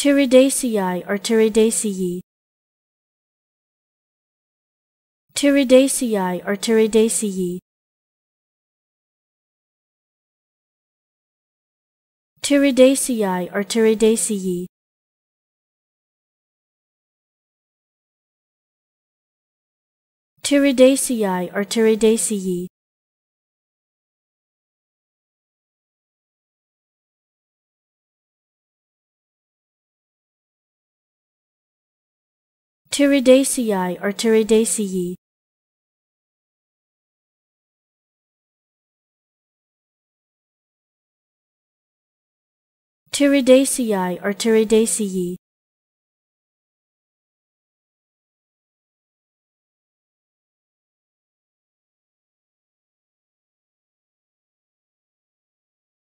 Tiridaceae or Tiridaceae. Tiridaceae or Tiridaceae. Tiridaceae or Tiridaceae. Pteridaceae or Pteridaceae Tiridaceae or Tiridaceae Tiridaceae or Tiridaceae